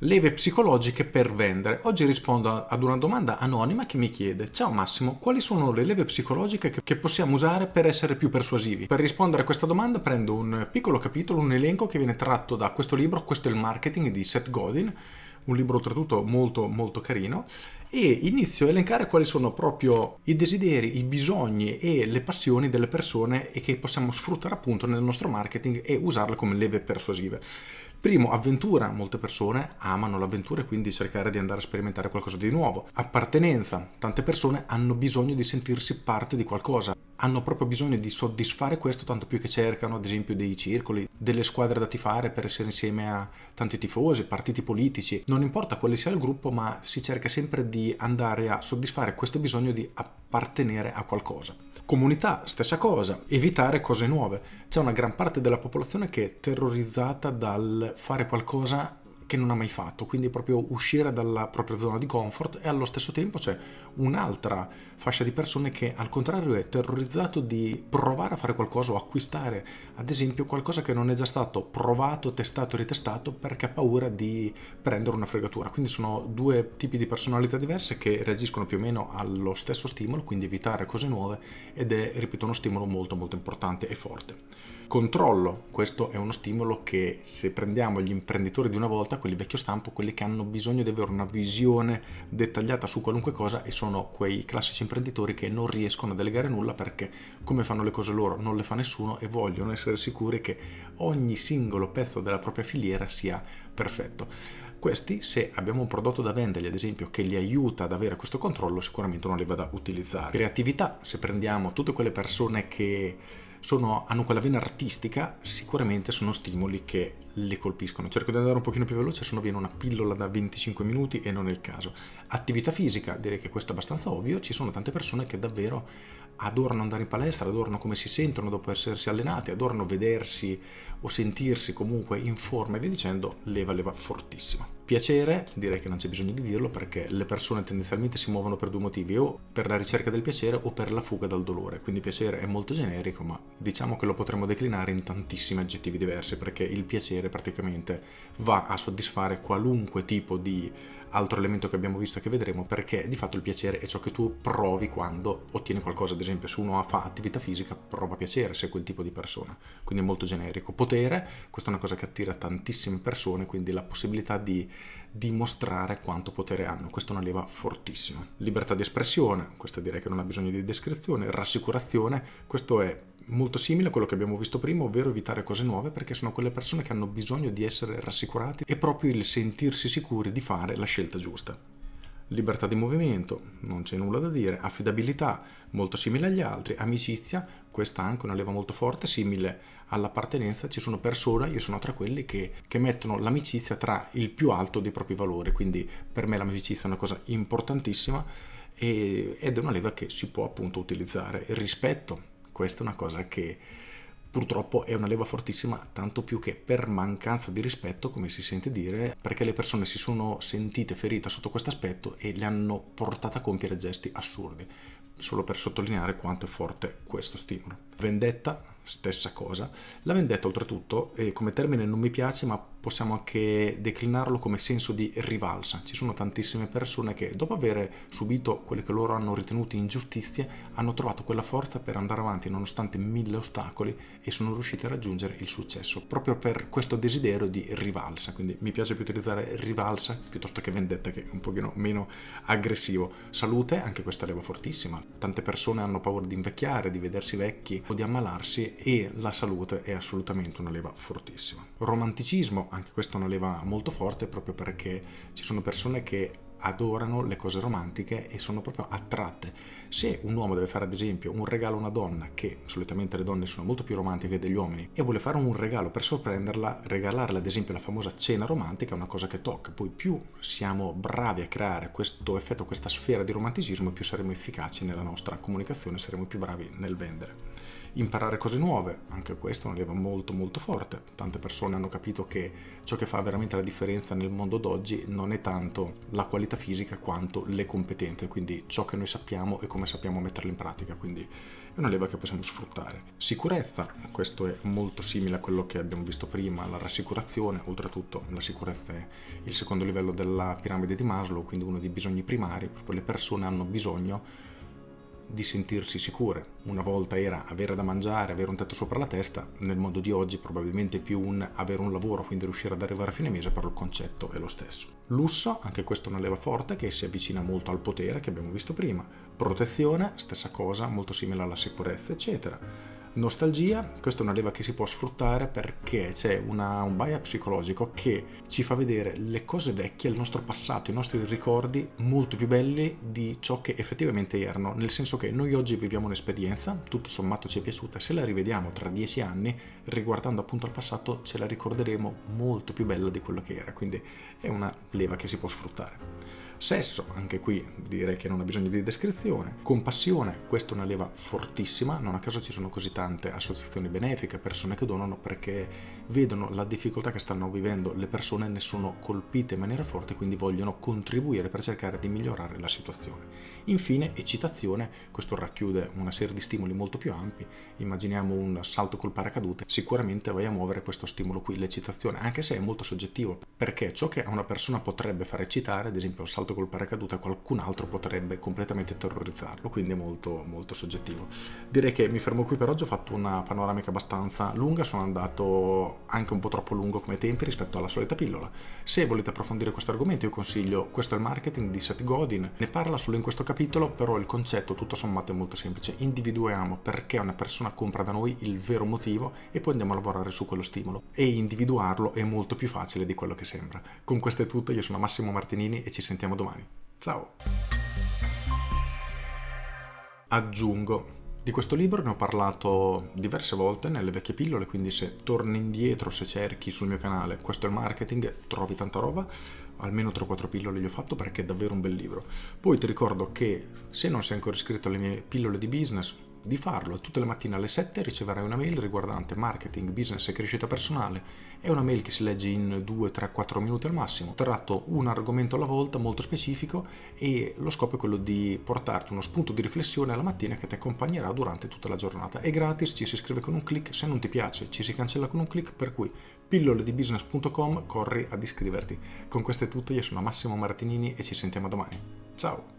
Leve psicologiche per vendere. Oggi rispondo ad una domanda anonima che mi chiede: Ciao Massimo, quali sono le leve psicologiche che possiamo usare per essere più persuasivi? Per rispondere a questa domanda prendo un piccolo capitolo, un elenco che viene tratto da questo libro, Questo è il marketing di Seth Godin, un libro oltretutto molto molto carino e inizio a elencare quali sono proprio i desideri, i bisogni e le passioni delle persone e che possiamo sfruttare appunto nel nostro marketing e usarle come leve persuasive. Primo, avventura. Molte persone amano l'avventura e quindi cercare di andare a sperimentare qualcosa di nuovo. Appartenenza. Tante persone hanno bisogno di sentirsi parte di qualcosa hanno proprio bisogno di soddisfare questo, tanto più che cercano ad esempio dei circoli, delle squadre da tifare per essere insieme a tanti tifosi, partiti politici, non importa quale sia il gruppo, ma si cerca sempre di andare a soddisfare questo bisogno di appartenere a qualcosa. Comunità, stessa cosa, evitare cose nuove. C'è una gran parte della popolazione che è terrorizzata dal fare qualcosa che non ha mai fatto, quindi proprio uscire dalla propria zona di comfort e allo stesso tempo c'è un'altra fascia di persone che al contrario è terrorizzato di provare a fare qualcosa o acquistare ad esempio qualcosa che non è già stato provato, testato e ritestato perché ha paura di prendere una fregatura. Quindi sono due tipi di personalità diverse che reagiscono più o meno allo stesso stimolo, quindi evitare cose nuove ed è, ripeto, uno stimolo molto molto importante e forte. Controllo, questo è uno stimolo che se prendiamo gli imprenditori di una volta volta quelli vecchio stampo, quelli che hanno bisogno di avere una visione dettagliata su qualunque cosa e sono quei classici imprenditori che non riescono a delegare nulla perché come fanno le cose loro non le fa nessuno e vogliono essere sicuri che ogni singolo pezzo della propria filiera sia perfetto. Questi, se abbiamo un prodotto da vendergli, ad esempio, che li aiuta ad avere questo controllo, sicuramente non li va da utilizzare. Creatività, se prendiamo tutte quelle persone che sono, hanno quella vena artistica, sicuramente sono stimoli che le colpiscono. Cerco di andare un pochino più veloce, se no viene una pillola da 25 minuti e non è il caso. Attività fisica, direi che questo è abbastanza ovvio, ci sono tante persone che davvero adorano andare in palestra, adorano come si sentono dopo essersi allenati, adorano vedersi o sentirsi comunque in forma e via dicendo, leva leva fortissimo. Piacere, direi che non c'è bisogno di dirlo perché le persone tendenzialmente si muovono per due motivi, o per la ricerca del piacere o per la fuga dal dolore, quindi piacere è molto generico ma diciamo che lo potremmo declinare in tantissimi aggettivi diversi perché il piacere praticamente va a soddisfare qualunque tipo di altro elemento che abbiamo visto e che vedremo, perché di fatto il piacere è ciò che tu provi quando ottieni qualcosa, ad esempio se uno fa attività fisica prova piacere se è quel tipo di persona, quindi è molto generico. Potere, questa è una cosa che attira tantissime persone, quindi la possibilità di dimostrare quanto potere hanno, questa è una leva fortissima. Libertà di espressione, questa direi che non ha bisogno di descrizione, rassicurazione, questo è molto simile a quello che abbiamo visto prima, ovvero evitare cose nuove perché sono quelle persone che hanno bisogno di essere rassicurati e proprio il sentirsi sicuri di fare la scelta scelta giusta. Libertà di movimento, non c'è nulla da dire, affidabilità, molto simile agli altri, amicizia, questa è anche una leva molto forte, simile all'appartenenza, ci sono persone, io sono tra quelli che, che mettono l'amicizia tra il più alto dei propri valori, quindi per me l'amicizia è una cosa importantissima e, ed è una leva che si può appunto utilizzare. Il rispetto, questa è una cosa che purtroppo è una leva fortissima, tanto più che per mancanza di rispetto, come si sente dire, perché le persone si sono sentite ferite sotto questo aspetto e le hanno portate a compiere gesti assurdi, solo per sottolineare quanto è forte questo stimolo. Vendetta, stessa cosa. La vendetta oltretutto eh, come termine non mi piace ma possiamo anche declinarlo come senso di rivalsa. Ci sono tantissime persone che dopo aver subito quelle che loro hanno ritenuto ingiustizie hanno trovato quella forza per andare avanti nonostante mille ostacoli e sono riuscite a raggiungere il successo proprio per questo desiderio di rivalsa. Quindi mi piace più utilizzare rivalsa piuttosto che vendetta che è un pochino meno aggressivo. Salute, anche questa leva fortissima. Tante persone hanno paura di invecchiare, di vedersi vecchi, o di ammalarsi e la salute è assolutamente una leva fortissima. Romanticismo, anche questa è una leva molto forte proprio perché ci sono persone che adorano le cose romantiche e sono proprio attratte. Se un uomo deve fare ad esempio un regalo a una donna, che solitamente le donne sono molto più romantiche degli uomini, e vuole fare un regalo per sorprenderla, regalarle ad esempio la famosa cena romantica è una cosa che tocca. Poi più siamo bravi a creare questo effetto, questa sfera di romanticismo, più saremo efficaci nella nostra comunicazione, saremo più bravi nel vendere imparare cose nuove, anche questo è una leva molto molto forte. Tante persone hanno capito che ciò che fa veramente la differenza nel mondo d'oggi non è tanto la qualità fisica quanto le competenze, quindi ciò che noi sappiamo e come sappiamo metterle in pratica, quindi è una leva che possiamo sfruttare. Sicurezza, questo è molto simile a quello che abbiamo visto prima, la rassicurazione, oltretutto la sicurezza è il secondo livello della piramide di Maslow, quindi uno dei bisogni primari, proprio le persone hanno bisogno di sentirsi sicure. Una volta era avere da mangiare, avere un tetto sopra la testa, nel mondo di oggi probabilmente più un avere un lavoro, quindi riuscire ad arrivare a fine mese, però il concetto è lo stesso. Lusso, anche questo è una leva forte che si avvicina molto al potere che abbiamo visto prima. Protezione, stessa cosa, molto simile alla sicurezza, eccetera nostalgia, questa è una leva che si può sfruttare perché c'è una, un bias psicologico che ci fa vedere le cose vecchie, il nostro passato, i nostri ricordi molto più belli di ciò che effettivamente erano, nel senso che noi oggi viviamo un'esperienza, tutto sommato ci è piaciuta, se la rivediamo tra dieci anni, riguardando appunto al passato, ce la ricorderemo molto più bella di quello che era, quindi è una leva che si può sfruttare. Sesso, anche qui direi che non ha bisogno di descrizione. Compassione, questa è una leva fortissima, non a caso ci sono così tanti tante associazioni benefiche, persone che donano perché vedono la difficoltà che stanno vivendo le persone, ne sono colpite in maniera forte quindi vogliono contribuire per cercare di migliorare la situazione. Infine, eccitazione, questo racchiude una serie di stimoli molto più ampi, immaginiamo un salto col paracadute, sicuramente vai a muovere questo stimolo qui, l'eccitazione, anche se è molto soggettivo, perché ciò che a una persona potrebbe far eccitare, ad esempio il salto col paracadute, a qualcun altro potrebbe completamente terrorizzarlo, quindi è molto, molto soggettivo. Direi che mi fermo qui per oggi, ho fatto una panoramica abbastanza lunga, sono andato anche un po' troppo lungo come tempi rispetto alla solita pillola. Se volete approfondire questo argomento io consiglio Questo è il marketing di Seth Godin, ne parla solo in questo capitolo, però il concetto tutto sommato è molto semplice, individuiamo perché una persona compra da noi il vero motivo e poi andiamo a lavorare su quello stimolo e individuarlo è molto più facile di quello che sembra. Con questo è tutto, io sono Massimo Martinini e ci sentiamo domani. Ciao! Aggiungo di questo libro ne ho parlato diverse volte nelle vecchie pillole, quindi se torni indietro, se cerchi sul mio canale questo è il marketing, trovi tanta roba, almeno 3-4 pillole gli ho fatto perché è davvero un bel libro. Poi ti ricordo che se non sei ancora iscritto alle mie pillole di business, di farlo e tutte le mattine alle 7 riceverai una mail riguardante marketing, business e crescita personale. È una mail che si legge in 2, 3, 4 minuti al massimo. Tratto un argomento alla volta molto specifico e lo scopo è quello di portarti uno spunto di riflessione alla mattina che ti accompagnerà durante tutta la giornata. È gratis, ci si scrive con un clic, se non ti piace ci si cancella con un clic, per cui pilloledibusiness.com corri ad iscriverti. Con questo è tutto, io sono Massimo Martinini e ci sentiamo domani. Ciao!